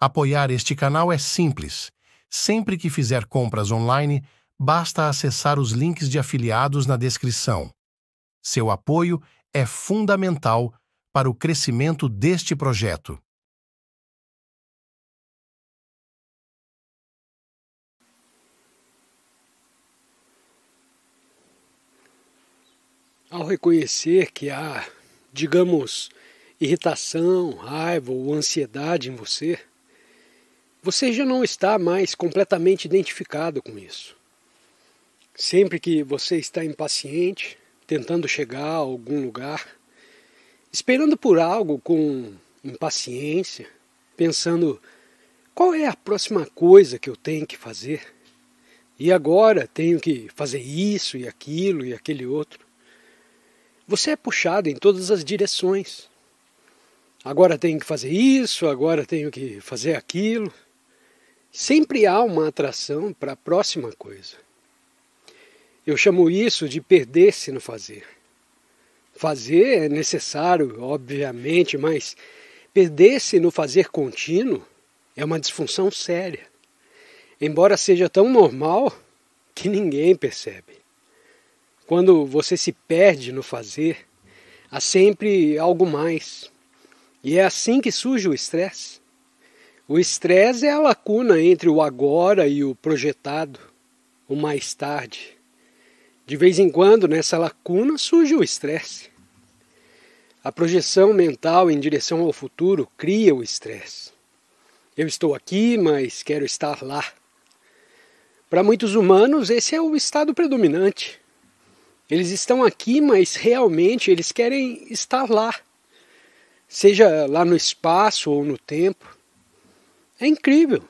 Apoiar este canal é simples. Sempre que fizer compras online, basta acessar os links de afiliados na descrição. Seu apoio é fundamental para o crescimento deste projeto. Ao reconhecer que há, digamos, irritação, raiva ou ansiedade em você, você já não está mais completamente identificado com isso. Sempre que você está impaciente, tentando chegar a algum lugar, esperando por algo com impaciência, pensando qual é a próxima coisa que eu tenho que fazer? E agora tenho que fazer isso e aquilo e aquele outro. Você é puxado em todas as direções. Agora tenho que fazer isso, agora tenho que fazer aquilo sempre há uma atração para a próxima coisa. Eu chamo isso de perder-se no fazer. Fazer é necessário, obviamente, mas perder-se no fazer contínuo é uma disfunção séria. Embora seja tão normal que ninguém percebe. Quando você se perde no fazer, há sempre algo mais. E é assim que surge o estresse. O estresse é a lacuna entre o agora e o projetado, o mais tarde. De vez em quando, nessa lacuna surge o estresse. A projeção mental em direção ao futuro cria o estresse. Eu estou aqui, mas quero estar lá. Para muitos humanos, esse é o estado predominante. Eles estão aqui, mas realmente eles querem estar lá, seja lá no espaço ou no tempo. É incrível.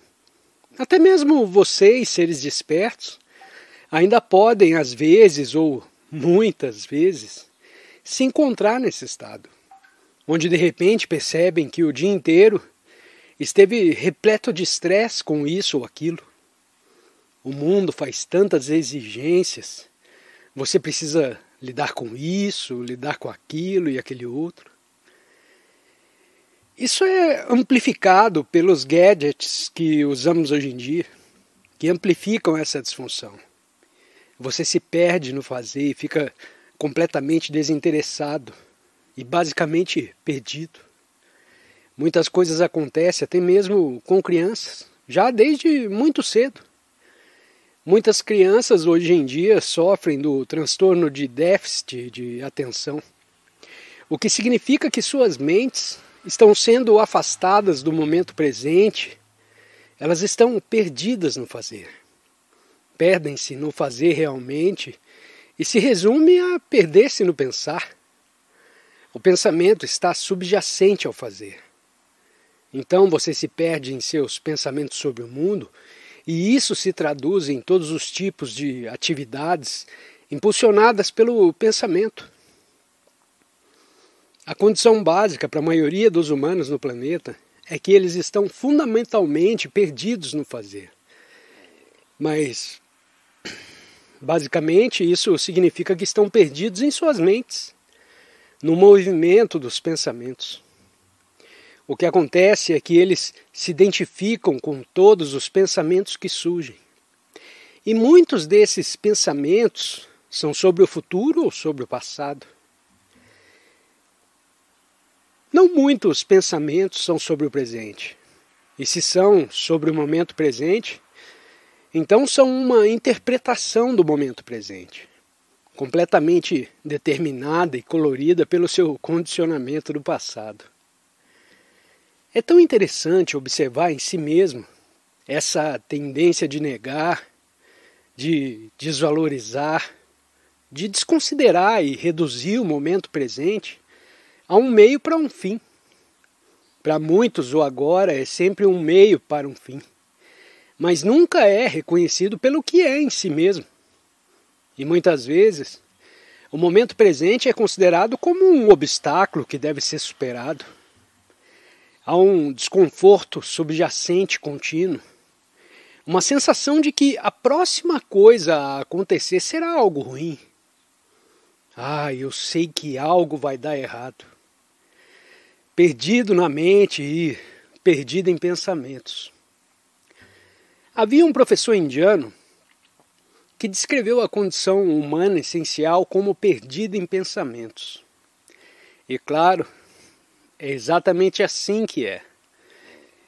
Até mesmo vocês, seres despertos, ainda podem, às vezes, ou muitas vezes, se encontrar nesse estado, onde de repente percebem que o dia inteiro esteve repleto de estresse com isso ou aquilo. O mundo faz tantas exigências, você precisa lidar com isso, lidar com aquilo e aquele outro. Isso é amplificado pelos gadgets que usamos hoje em dia, que amplificam essa disfunção. Você se perde no fazer e fica completamente desinteressado e basicamente perdido. Muitas coisas acontecem até mesmo com crianças, já desde muito cedo. Muitas crianças hoje em dia sofrem do transtorno de déficit de atenção, o que significa que suas mentes estão sendo afastadas do momento presente, elas estão perdidas no fazer. Perdem-se no fazer realmente e se resume a perder-se no pensar. O pensamento está subjacente ao fazer. Então você se perde em seus pensamentos sobre o mundo, e isso se traduz em todos os tipos de atividades impulsionadas pelo pensamento. A condição básica para a maioria dos humanos no planeta é que eles estão fundamentalmente perdidos no fazer. Mas, basicamente, isso significa que estão perdidos em suas mentes, no movimento dos pensamentos. O que acontece é que eles se identificam com todos os pensamentos que surgem. E muitos desses pensamentos são sobre o futuro ou sobre o passado. Não muitos pensamentos são sobre o presente. E se são sobre o momento presente, então são uma interpretação do momento presente, completamente determinada e colorida pelo seu condicionamento do passado. É tão interessante observar em si mesmo essa tendência de negar, de desvalorizar, de desconsiderar e reduzir o momento presente Há um meio para um fim. Para muitos, o agora é sempre um meio para um fim, mas nunca é reconhecido pelo que é em si mesmo. E muitas vezes, o momento presente é considerado como um obstáculo que deve ser superado. Há um desconforto subjacente contínuo, uma sensação de que a próxima coisa a acontecer será algo ruim. Ah, eu sei que algo vai dar errado perdido na mente e perdido em pensamentos. Havia um professor indiano que descreveu a condição humana essencial como perdida em pensamentos. E claro, é exatamente assim que é.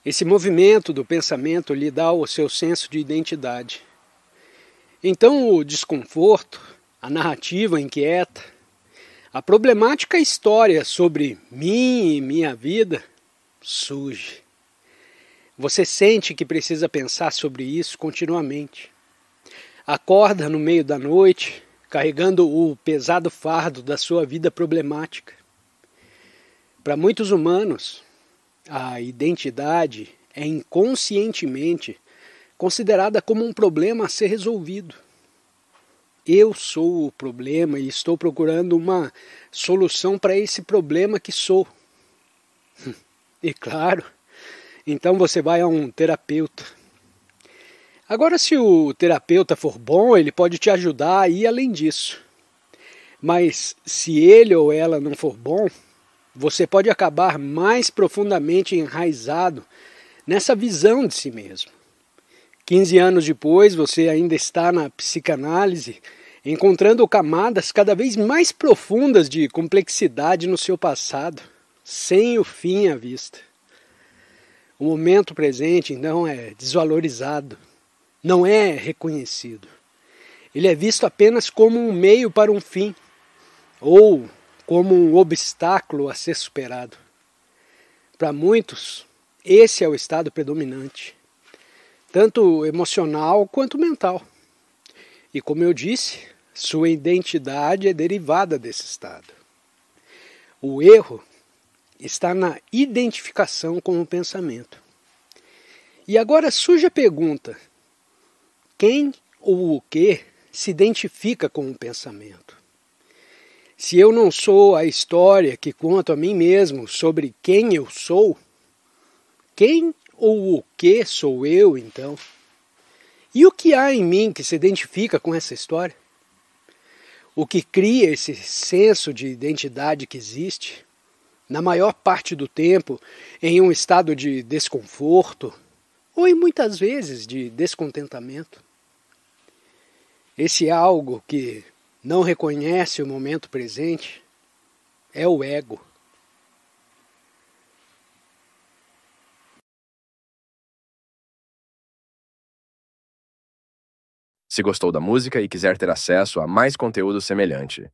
Esse movimento do pensamento lhe dá o seu senso de identidade. Então, o desconforto, a narrativa inquieta, a problemática história sobre mim e minha vida surge. Você sente que precisa pensar sobre isso continuamente. Acorda no meio da noite, carregando o pesado fardo da sua vida problemática. Para muitos humanos, a identidade é inconscientemente considerada como um problema a ser resolvido eu sou o problema e estou procurando uma solução para esse problema que sou. E claro, então você vai a um terapeuta. Agora, se o terapeuta for bom, ele pode te ajudar a ir além disso. Mas se ele ou ela não for bom, você pode acabar mais profundamente enraizado nessa visão de si mesmo. 15 anos depois, você ainda está na psicanálise, encontrando camadas cada vez mais profundas de complexidade no seu passado, sem o fim à vista. O momento presente, então, é desvalorizado, não é reconhecido. Ele é visto apenas como um meio para um fim, ou como um obstáculo a ser superado. Para muitos, esse é o estado predominante tanto emocional quanto mental. E como eu disse, sua identidade é derivada desse estado. O erro está na identificação com o pensamento. E agora surge a pergunta: quem ou o que se identifica com o pensamento? Se eu não sou a história que conto a mim mesmo sobre quem eu sou, quem ou o que sou eu então? E o que há em mim que se identifica com essa história? O que cria esse senso de identidade que existe, na maior parte do tempo, em um estado de desconforto ou em muitas vezes de descontentamento? Esse algo que não reconhece o momento presente é o ego. Se gostou da música e quiser ter acesso a mais conteúdo semelhante,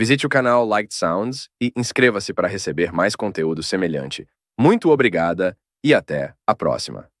visite o canal Light Sounds e inscreva-se para receber mais conteúdo semelhante. Muito obrigada e até a próxima!